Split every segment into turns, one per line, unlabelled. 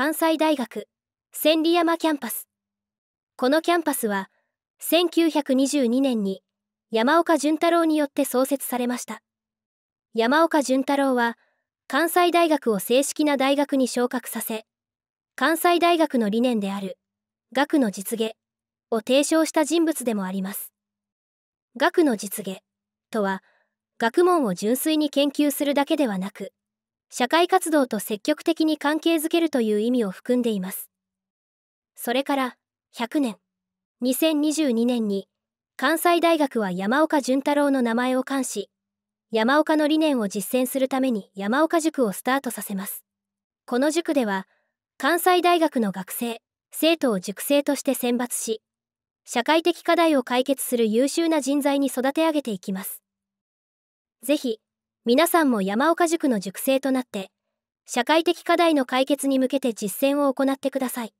関西大学千里山キャンパスこのキャンパスは1922年に山岡淳太郎によって創設されました山岡淳太郎は関西大学を正式な大学に昇格させ関西大学の理念である学の実現を提唱した人物でもあります学の実現とは学問を純粋に研究するだけではなく社会活動と積極的に関係づけるという意味を含んでいます。それから100年、2022年に関西大学は山岡淳太郎の名前を冠し、山岡の理念を実践するために山岡塾をスタートさせます。この塾では、関西大学の学生、生徒を塾生として選抜し、社会的課題を解決する優秀な人材に育て上げていきます。ぜひ、皆さんも山岡塾の塾生となって社会的課題の解決に向けて実践を行ってください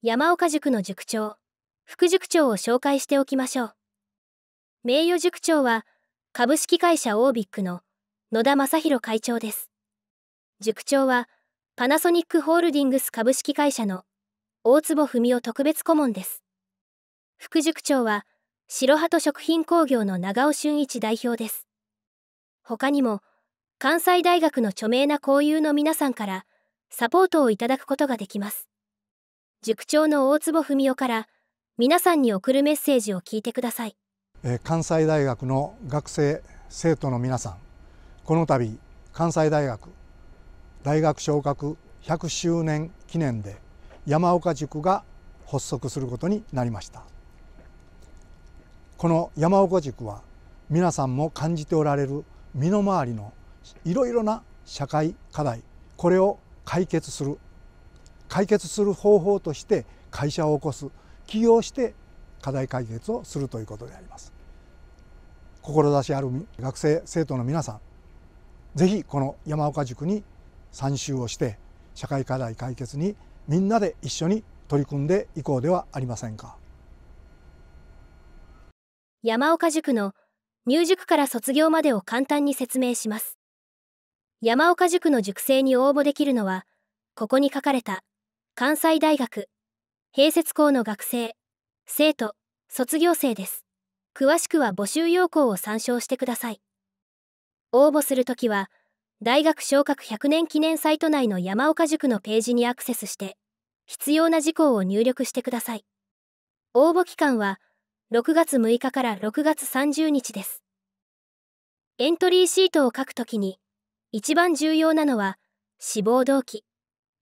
山岡塾の塾長副塾長を紹介しておきましょう名誉塾長は株式会社オービックの野田正宏会長です塾長はパナソニックホールディングス株式会社の大坪文夫特別顧問です副塾長は白鳩食品工業の長尾俊一代表です他にも関西大学の著名な交友の皆さんからサポートをいただくことができます塾長の大坪文夫から皆さんに送るメッセージを聞いてください、
え関西大学の学生生徒の皆さんこの度関西大学大学昇格100周年記念で山岡塾が発足することになりましたこの山岡塾は皆さんも感じておられる身の回りのいろいろな社会課題これを解決する解決する方法として会社を起こす起業して課題解決をするということであります志ある学生生徒の皆さん是非この山岡塾に参集をして社会課題解決にみんなで一緒に取り組んでいこうではありませんか
山岡塾の入塾から卒業までを簡単に説明します。山岡塾の塾生に応募できるのは、ここに書かれた、関西大学、併設校の学生、生徒、卒業生です。詳しくは募集要項を参照してください。応募するときは、大学昇格100年記念サイト内の山岡塾のページにアクセスして、必要な事項を入力してください。応募期間は、6月6日から6月30日です。エントリーシートを書くときに、一番重要なのは、志望動機。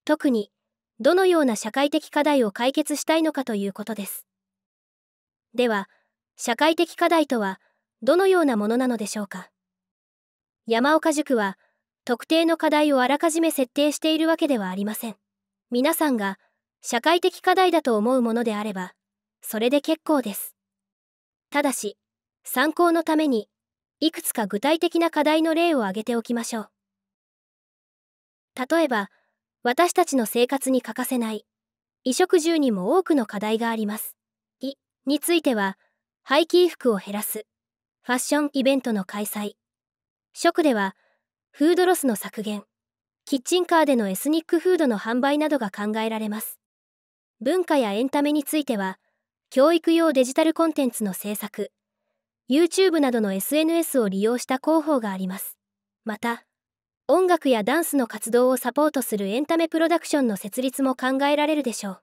特に、どのような社会的課題を解決したいのかということです。では、社会的課題とは、どのようなものなのでしょうか。山岡塾は、特定の課題をあらかじめ設定しているわけではありません。皆さんが、社会的課題だと思うものであれば、それで結構です。ただし参考のためにいくつか具体的な課題の例を挙げておきましょう例えば私たちの生活に欠かせない衣食住にも多くの課題がありますいについては廃棄衣服を減らすファッションイベントの開催食ではフードロスの削減キッチンカーでのエスニックフードの販売などが考えられます文化やエンタメについては教育用デジタルコンテンツの制作 YouTube などの SNS を利用した広報がありますまた音楽やダンスの活動をサポートするエンタメプロダクションの設立も考えられるでしょう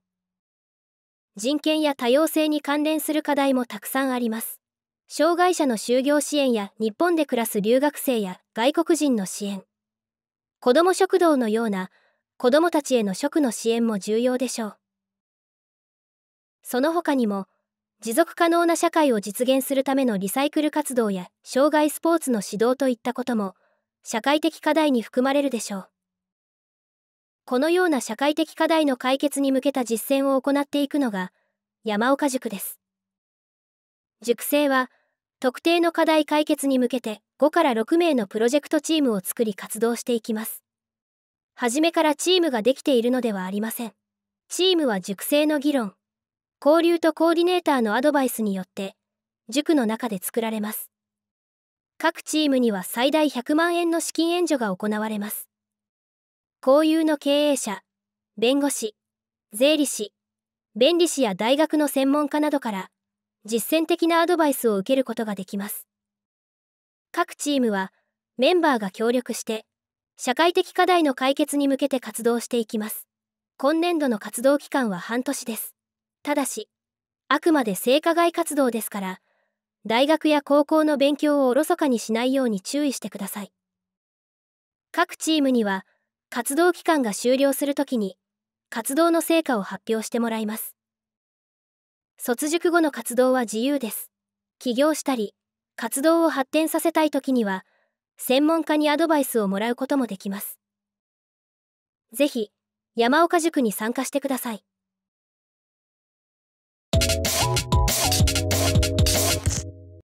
人権や多様性に関連する課題もたくさんあります障害者の就業支援や日本で暮らす留学生や外国人の支援子ども食堂のような子どもたちへの食の支援も重要でしょうその他にも持続可能な社会を実現するためのリサイクル活動や障害スポーツの指導といったことも社会的課題に含まれるでしょうこのような社会的課題の解決に向けた実践を行っていくのが山岡塾です塾生は特定の課題解決に向けて5から6名のプロジェクトチームを作り活動していきます初めからチームができているのではありませんチームは塾生の議論交流とコーディネーターのアドバイスによって塾の中で作られます各チームには最大100万円の資金援助が行われます交友の経営者弁護士税理士弁理士や大学の専門家などから実践的なアドバイスを受けることができます各チームはメンバーが協力して社会的課題の解決に向けて活動していきます今年度の活動期間は半年ですただし、あくまで性加害活動ですから、大学や高校の勉強をおろそかにしないように注意してください。各チームには、活動期間が終了するときに、活動の成果を発表してもらいます。卒塾後の活動は自由です。起業したり、活動を発展させたいときには、専門家にアドバイスをもらうこともできます。ぜひ、山岡塾に参加してください。